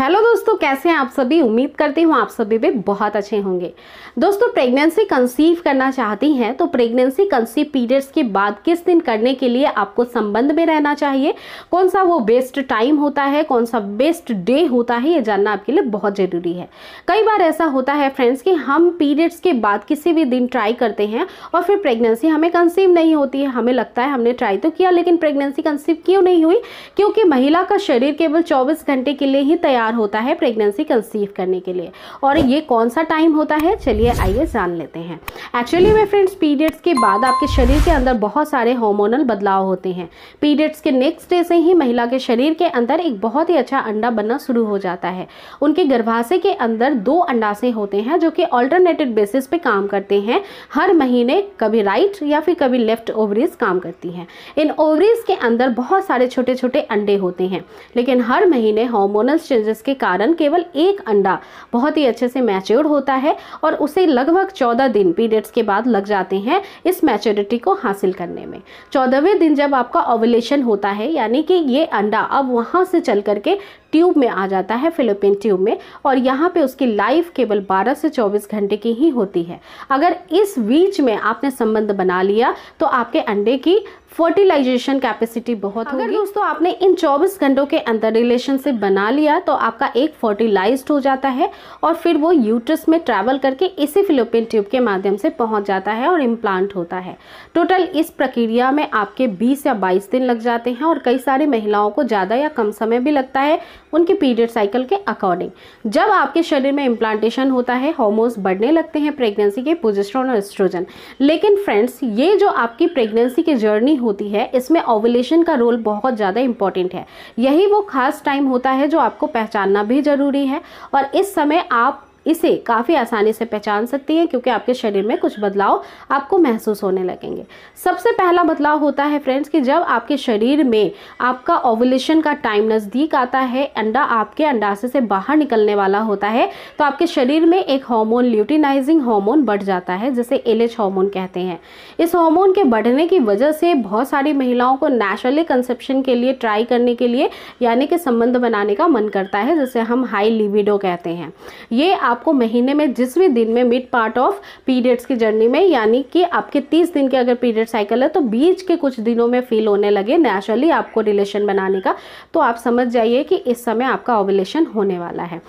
hello दोस्तों कैसे हैं आप सभी उम्मीद करती हूँ आप सभी भी बहुत अच्छे होंगे दोस्तों प्रेगनेंसी कंसीव करना चाहती हैं तो प्रेगनेंसी कंसीव पीरियड्स के बाद किस दिन करने के लिए आपको संबंध में रहना चाहिए कौन सा वो बेस्ट टाइम होता है कौन सा बेस्ट डे होता है ये जानना आपके लिए बहुत ज़रूरी है कई बार ऐसा होता है फ्रेंड्स कि हम पीरियड्स के बाद किसी भी दिन ट्राई करते हैं और फिर प्रेगनेंसी हमें कंसीव नहीं होती है हमें लगता है हमने ट्राई तो किया लेकिन प्रेगनेंसी कंसीव क्यों नहीं हुई क्योंकि महिला का शरीर केवल चौबीस घंटे के लिए ही तैयार तैयार होता है प्रेगनेंसी कंसीव करने के लिए और ये कौन सा टाइम होता है चलिए आइए जान लेते हैं एक्चुअली मेरे फ्रेंड्स पीरियड्स के बाद आपके शरीर के अंदर बहुत सारे हॉर्मोनल बदलाव होते हैं पीरियड्स के नेक्स्ट डे से ही महिला के शरीर के अंदर एक बहुत ही अच्छा अंडा बनना शुरू हो जाता है उनके गर्भाशय के अंदर दो अंडाशय होते हैं जो कि ऑल्टरनेटेड बेसिस पे काम करते हैं हर महीने कभी राइट या फिर कभी लेफ्ट ओवरीज काम करती हैं इन ओवरीज के अंदर बहुत सारे छोटे छोटे अंडे होते हैं लेकिन हर महीने हॉर्मोनल चेंजेस वायरस के कारण केवल एक अंडा बहुत ही अच्छे से मैच्योर होता है और उसे लगभग चौदह दिन पीरियड्स के बाद लग जाते हैं इस मैच्योरिटी को हासिल करने में चौदहवें दिन जब आपका ओवलेशन होता है यानी कि ये अंडा अब वहाँ से चल करके ट्यूब में आ जाता है फिलिपिन ट्यूब में और यहाँ पे उसकी लाइफ केवल 12 से 24 घंटे की ही होती है अगर इस बीच में आपने संबंध बना लिया तो आपके अंडे की फर्टिलाइजेशन कैपेसिटी बहुत अगर दोस्तों आपने इन 24 घंटों के अंदर रिलेशनशिप बना लिया तो आपका एक फर्टिलाइज हो जाता है और फिर वो यूट्रस में ट्रैवल करके इसी फिलोपियन ट्यूब के माध्यम से पहुंच जाता है और इम्प्लांट होता है टोटल इस प्रक्रिया में आपके बीस या बाईस दिन लग जाते हैं और कई सारी महिलाओं को ज़्यादा या कम समय भी लगता है उनके पीरियड साइकिल के अकॉर्डिंग जब आपके शरीर में इम्प्लांटेशन होता है हॉर्मोन्स बढ़ने लगते हैं प्रेगनेंसी के पोजिस्ट्रॉन और एस्ट्रोजन लेकिन फ्रेंड्स ये जो आपकी प्रेगनेंसी की जर्नी होती है इसमें ओवलेशन का रोल बहुत ज़्यादा इंपॉर्टेंट है यही वो खास टाइम होता है जो आपको पहचानना भी ज़रूरी है और इस समय आप इसे काफ़ी आसानी से पहचान सकती हैं क्योंकि आपके शरीर में कुछ बदलाव आपको महसूस होने लगेंगे सबसे पहला बदलाव होता है फ्रेंड्स कि जब आपके शरीर में आपका ओवुलेशन का टाइम नज़दीक आता है अंडा आपके अंडाशय से बाहर निकलने वाला होता है तो आपके शरीर में एक हार्मोन ल्यूटिनाइजिंग हार्मोन बढ़ जाता है जिसे एल हार्मोन कहते हैं इस हॉर्मोन के बढ़ने की वजह से बहुत सारी महिलाओं को नेचुरली कंसेप्शन के लिए ट्राई करने के लिए यानी कि संबंध बनाने का मन करता है जिसे हम हाई लिविडो कहते हैं ये आप आपको महीने में जिस भी दिन में मिड पार्ट ऑफ पीरियड्स की जर्नी में यानी कि आपके तीस दिन के अगर पीरियड साइकिल है तो बीच के कुछ दिनों में फील होने लगे नेचुरली आपको रिलेशन बनाने का तो आप समझ जाइए कि इस समय आपका ओवलेशन होने वाला है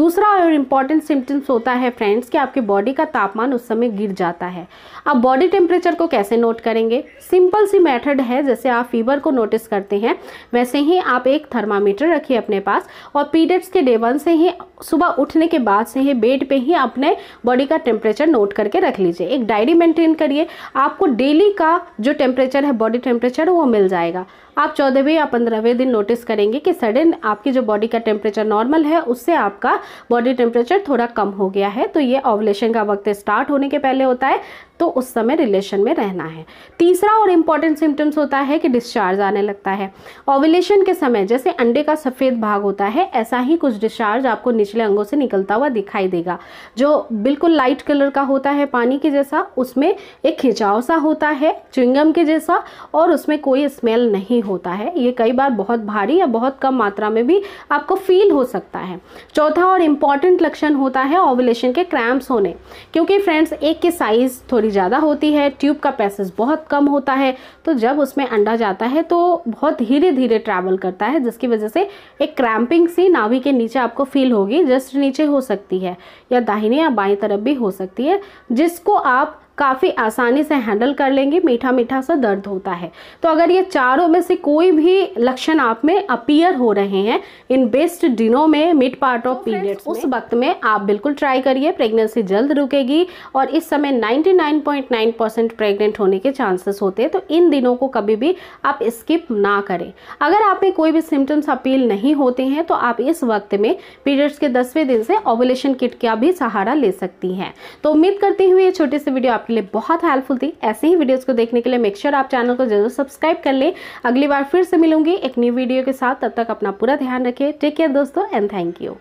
दूसरा और इम्पॉर्टेंट सिम्टम्स होता है फ्रेंड्स कि आपके बॉडी का तापमान उस समय गिर जाता है आप बॉडी टेम्परेचर को कैसे नोट करेंगे सिंपल सी मैथड है जैसे आप फीवर को नोटिस करते हैं वैसे ही आप एक थर्मामीटर रखिए अपने पास और पीरियड्स के डे वन से ही सुबह उठने के बाद से ही बेड पे ही अपने बॉडी का टेम्परेचर नोट करके रख लीजिए एक डायरी मेंटेन करिए आपको डेली का जो टेम्परेचर है बॉडी टेम्परेचर वो मिल जाएगा आप चौदहवें या पंद्रहवें दिन नोटिस करेंगे कि सडन आपकी जो बॉडी का टेम्परेचर नॉर्मल है उससे आपका बॉडी टेम्परेचर थोड़ा कम हो गया है तो ये ऑवलेशन का वक्त स्टार्ट होने के पहले होता है तो उस समय रिलेशन में रहना है तीसरा और इम्पॉर्टेंट सिम्टम्स होता है कि डिस्चार्ज आने लगता है ओवलेशन के समय जैसे अंडे का सफ़ेद भाग होता है ऐसा ही कुछ डिस्चार्ज आपको निचले अंगों से निकलता हुआ दिखाई देगा जो बिल्कुल लाइट कलर का होता है पानी के जैसा उसमें एक खिंचाव सा होता है चुंगम के जैसा और उसमें कोई स्मेल नहीं होता है ये कई बार बहुत भारी या बहुत कम मात्रा में भी आपको फील हो सकता है चौथा और इम्पॉर्टेंट लक्षण होता है ओवलेशन के क्रैम्प्स होने क्योंकि फ्रेंड्स एक की साइज़ थोड़ी ज़्यादा होती है ट्यूब का पैसेज बहुत कम होता है तो जब उसमें अंडा जाता है तो बहुत धीरे धीरे ट्रैवल करता है जिसकी वजह से एक क्रैम्पिंग सी नावी के नीचे आपको फील होगी जस्ट नीचे हो सकती है या दाहिने या बाएं तरफ भी हो सकती है जिसको आप काफ़ी आसानी से हैंडल कर लेंगे मीठा मीठा सा दर्द होता है तो अगर ये चारों में से कोई भी लक्षण आप में अपीयर हो रहे हैं इन बेस्ट दिनों में मिड पार्ट ऑफ पीरियड्स उस वक्त में आप बिल्कुल ट्राई करिए प्रेगनेंसी जल्द रुकेगी और इस समय 99.9 परसेंट प्रेगनेंट होने के चांसेस होते हैं तो इन दिनों को कभी भी आप स्किप ना करें अगर आप में कोई भी सिम्टम्स अपील नहीं होते हैं तो आप इस वक्त में पीरियड्स के दसवें दिन से ओवुलेशन किट का भी सहारा ले सकती हैं तो उम्मीद करती हुई ये छोटी सी वीडियो आप आपके लिए बहुत हेल्पफुल थी ऐसे ही वीडियोज़ को देखने के लिए मेकश्योर आप चैनल को जरूर सब्सक्राइब कर लें अगली बार फिर से मिलूंगी एक न्यू वीडियो के साथ तब तक अपना पूरा ध्यान रखिए टेक केयर दोस्तों एंड थैंक यू